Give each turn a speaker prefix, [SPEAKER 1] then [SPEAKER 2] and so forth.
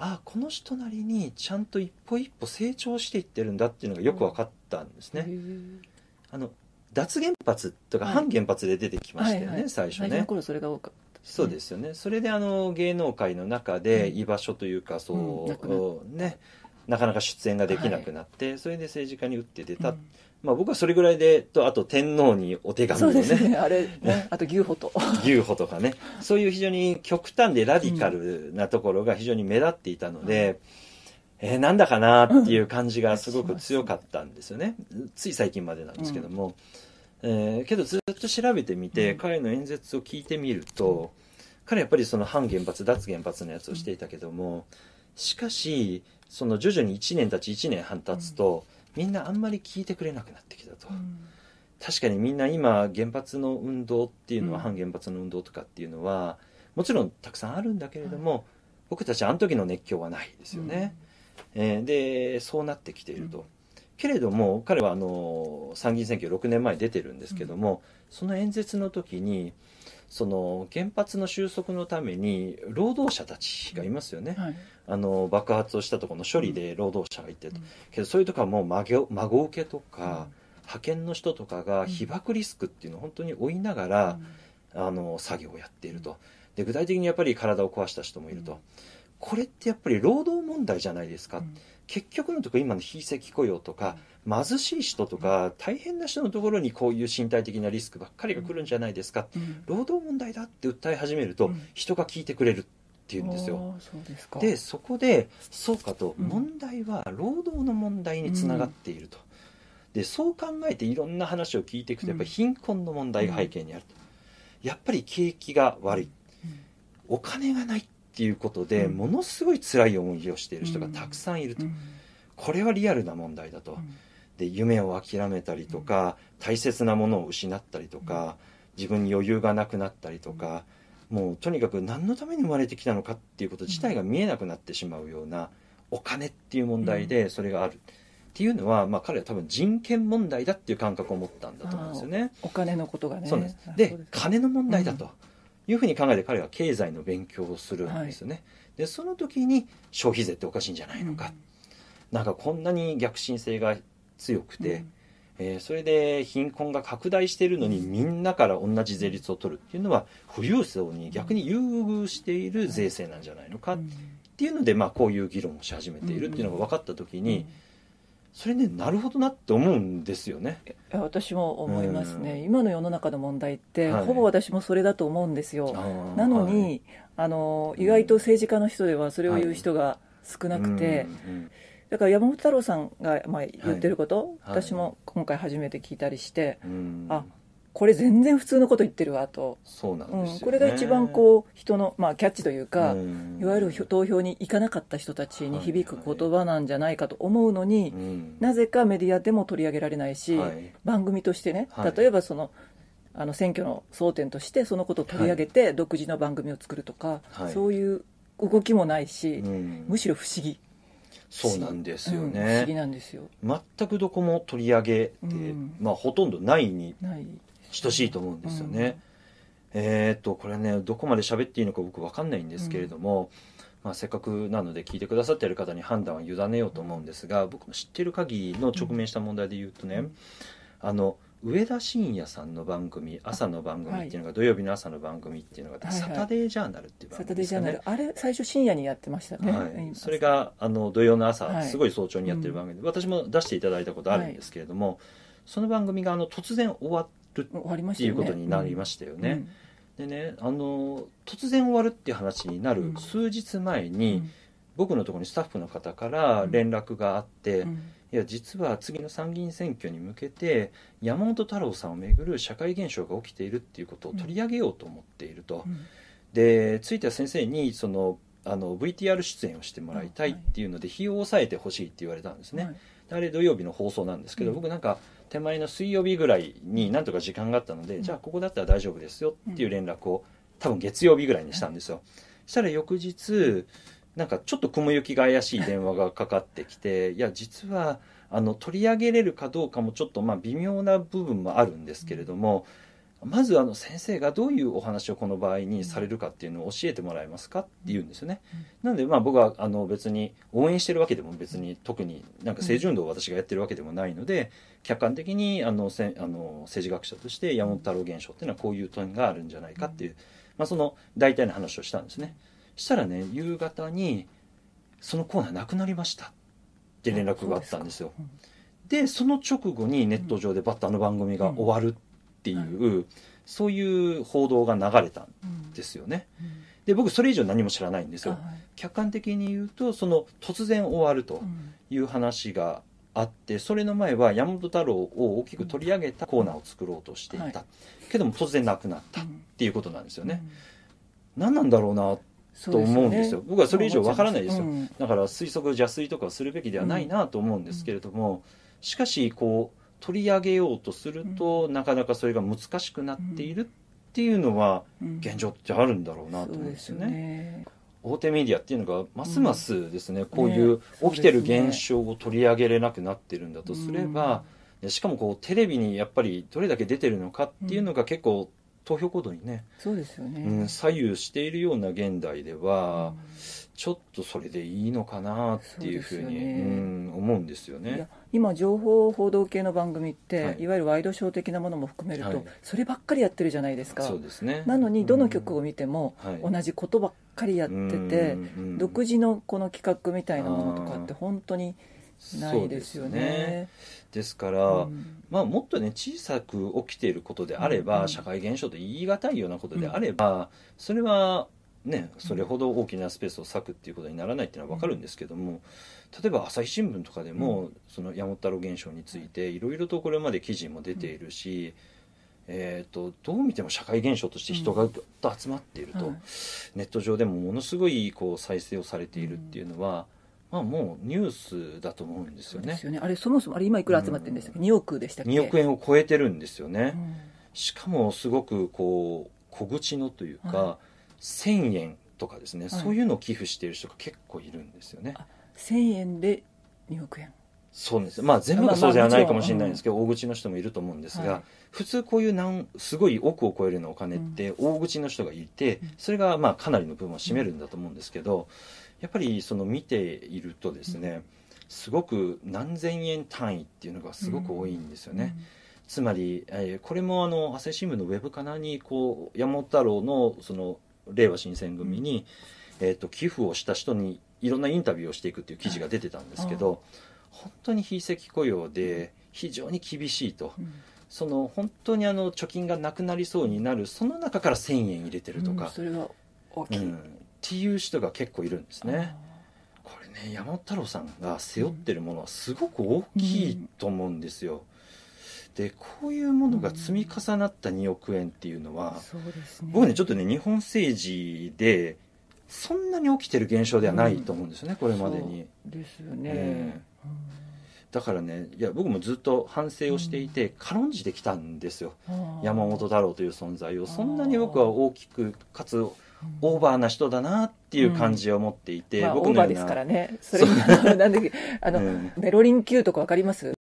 [SPEAKER 1] あこの人なりにちゃんと一歩一歩成長していってるんだっていうのがよく分かったんですね。あの脱原発とか反原発で出てきましたよね、はい、最初ね。それが多かった、ね、そうですよねそれであの芸能界の中で居場所というか、そう、うん、ねなかなか出演ができなくなって、はい、それで政治家に打って出た、うん、まあ、僕はそれぐらいでとあと天皇にお手紙をねね あれねあと牛歩と 牛歩とかねそういう非常に極端でラディカルなところが非常に目立っていたので、うん、えなんだかなっていう感じがすごく強かったんですよね、うん、つい最近までなんですけども、うん、えー、けどずっと調べてみて、彼の演説を聞いてみると、彼やっぱりその反原発脱原発のやつをしていたけども、しかしその徐々に1年経ち1年半経つと、みんなあんまり聞いてくれなくなってきたと、確かにみんな今原発の運動っていうのは、反原発の運動とかっていうのはもちろんたくさんあるんだけれども、僕たちあの時の熱狂はないですよね、うん、えー、でそうなってきていると、うん、けれども彼はあの参議院選挙6年前に出てるんですけども、うん、その演説の時にその原発の収束のために労働者たちがいますよね、はい、あの爆発をしたところの処理で労働者がいてと、うん、けどそういうとこはもう孫孫請けとか、うん、派遣の人とかが被爆リスクっていうのを本当に追いながら、うん、あの作業をやっているとで具体的にやっぱり体を壊した人もいると、これってやっぱり労働問題じゃないですか、結局のところ今の非正規雇用とか、貧しい人とか大変な人のところにこういう身体的なリスクばっかりが来るんじゃないですか、労働問題だって訴え始めると、人が聞いてくれる。っていうんですよそでそこでそうかと、問題は労働の問題につながっていると、でそう考えていろんな話を聞いていくとやっぱり貧困の問題が背景にあると、やっぱり景気が悪い、お金がないっていうことで、うん、ものすごい辛い思いをしている人がたくさんいると、うん、これはリアルな問題だと、うん、で夢を諦めたりとか大切なものを失ったりとか自分に余裕がなくなったりとか、もうとにかく何のために生まれてきたのかっていうこと自体が見えなくなってしまうようなお金っていう問題でそれがある。っていうのは、まあ、彼は多分人権問題だっていう感覚を持ったんだと思うんですよ
[SPEAKER 2] ね。お金のことがね。で、ね、
[SPEAKER 1] 金の問題だと、いうふうに考えて彼は経済の勉強をするんですよね。はい、でその時に消費税っておかしいんじゃないのか、うん、なんかこんなに逆進性が強くて、うん、えー、それで貧困が拡大しているのにみんなから同じ税率を取るっていうのは富裕層に逆に優遇している税制なんじゃないのかっていうので、まあ、こういう議論をし始めているっていうのが分かった時に。うんそれねなるほどなって思うんですよね私も思います
[SPEAKER 2] ね、うん、今の世の中の問題って、はい、ほぼ私もそれだと思うんですよなのに、はい、あの意外と政治家の人ではそれを言う人が少なくて、だから山本太郎さんがまあ言ってること、私も今回初めて聞いたりして、あこれ全然普通のこと言ってるわとそうなんです、ねうん、これが一番こう人の、まあ、キャッチというか、ういわゆる投票に行かなかった人たちに響く言葉なんじゃないかと思うのに、はいはい、なぜかメディアでも取り上げられないし、はい、番組としてね例えばその、あの選挙の争点としてそのことを取り上げて独自の番組を作るとか、そういう動きもないし、うん、むしろ不思議。
[SPEAKER 1] そうなんですよね、不思議なんですよ全くどこも取り上げて、まあ、ほとんどないに等しいと思うんですよね。うん、えっとこれねどこまで喋っていいのか僕分かんないんですけれども、うん、まあ、せっかくなので聞いてくださっている方に判断は委ねようと思うんですが僕の知ってる限りの直面した問題で言うとね、うん、あの上田晋也さんの番組朝の番組っていうのが、土曜日の朝の番組っていうのが、サタデージャーナルっていう番組ですかね、あれ最
[SPEAKER 2] 初深夜にやってましたね、はい、そ
[SPEAKER 1] れがあの土曜の朝、すごい早朝にやってる番組で、私も出していただいたことあるんですけれども、その番組があの突然終わっるっていうことになりましたよね。でねあの突然終わるっていう話になる数日前に、僕のところにスタッフの方から連絡があって。いや実は次の参議院選挙に向けて山本太郎さんをめぐる社会現象が起きているっていうことを取り上げようと思っていると。うん、でついては先生にそのあの VTR 出演をしてもらいたいっていうので費用を抑えてほしいって言われたんですね、はい、あれ土曜日の放送なんですけど、うん、僕なんか手前の水曜日ぐらいになんとか時間があったので、うん、じゃあここだったら大丈夫ですよっていう連絡を多分月曜日ぐらいにしたんですよ、はい、したら翌日なんかちょっと雲行きが怪しい電話がかかってきていや実はあの取り上げれるかどうかもちょっとまあ微妙な部分もあるんですけれども、うんまずあの先生がどういうお話をこの場合にされるかっていうのを教えてもらえますかって言うんですよね。なんでまあ僕はあの別に応援してるわけでも別に特になんか政治運動を私がやってるわけでもないので客観的にあのせあの政治学者として山本太郎現象っていうのはこういう点があるんじゃないかっていう、まあ、その大体の話をしたんですね。したらね夕方に「そのコーナーなくなりました」って連絡があったんですよ。でその直後にネット上でバッとあの番組が終わるっっていう、はい、そういう報道が流れたんですよね。うんうん、で僕それ以上何も知らないんですよ。はい、客観的に言うとその突然終わるという話があってそれの前は山本太郎を大きく取り上げたコーナーを作ろうとしていた、はい、けども突然なくなったっていうことなんですよね。何なんだろうなと思うんですよ、ね、僕はそれ以上わからないですよ、うん、だから推測邪推とかするべきではないなと思うんですけれども、うん、しかしこう取り上げようとすると、うん、なかなかそれが難しくなっているっていうのは現状ってあるんだろうなと思うんですよね。うん、大手メディアっていうのがますますですね、こういう起きてる現象を取り上げれなくなってるんだとすれば、でしかもこうテレビにやっぱりどれだけ出てるのかっていうのが結構投票行動にね
[SPEAKER 2] そうですよね、うん、
[SPEAKER 1] 左右しているような現代では、うん、ちょっとそれでいいのかなっていうふうにう、ね、うん、思うんですよね。
[SPEAKER 2] 今情報報道系の番組って、はい、いわゆるワイドショー的なものも含めると、はい、そればっかりやってるじゃないですかそうですねなのにどの曲を見ても、同じことばっかりやってて、独自のこの企画みたいなものとかって本当にないですよね。
[SPEAKER 1] ですから、うん、まあ、もっとね小さく起きていることであれば、うんうん、社会現象と言い難いようなことであれば、それはね、それほど大きなスペースを割くっていうことにならないっていうのは分かるんですけども例えば朝日新聞とかでもその山太郎現象についていろいろとこれまで記事も出ているし、えーと、どう見ても社会現象として人がぐっと集まっていると、うんはい、ネット上でもものすごいこう再生をされているっていうのは。まあ、もうニュースだと思うんですよね。
[SPEAKER 2] ね。あれ、そもそも、あれ、今いくら集まってるんですか、うん、?2 億でしたっけ ?2 億円
[SPEAKER 1] を超えてるんですよね。うん、しかも、すごく、こう、小口のというか、は1000円とかですね、はい、そういうのを寄付している人が結構いるんですよね。
[SPEAKER 2] 1円で2億円
[SPEAKER 1] そうですまあ全部がそうではないかもしれないんですけど、大口の人もいると思うんですが、普通こういうなんすごい億を超えるようなお金って大口の人がいて、それがまあかなりの部分を占めるんだと思うんですけど、やっぱりその見ているとですね、すごく何千円単位っていうのがすごく多いんですよね。つまり、えー、これもあの朝日新聞のウェブかなにこう山本太郎のそのれいわ新選組に、えーと、寄付をした人にいろんなインタビューをしていくっていう記事が出てたんですけど、本当に非正規雇用で非常に厳しいと。うんその本当にあの貯金がなくなりそうになるその中から1,000円入れてるとか、うん、それは大きい、うん、っていう人が結構いるんですね。これね山本太郎さんが背負ってるものはすごく大きいと思うんですよ。うんでこういうものが積み重なった2億円っていうのは、うん、僕ねちょっとね日本政治でそんなに起きてる現象ではないと思うんですよね、うん、これまでに。ですよね、えーうん、だからねいや僕もずっと反省をしていて、軽んじてきたんですよ、山本太郎という存在をそんなに僕は大きくかつオーバーな人だなっていう感じを持っていて、うんまあ、オーバーですからねそれ
[SPEAKER 2] なんだっけの、メロリン級とかわかります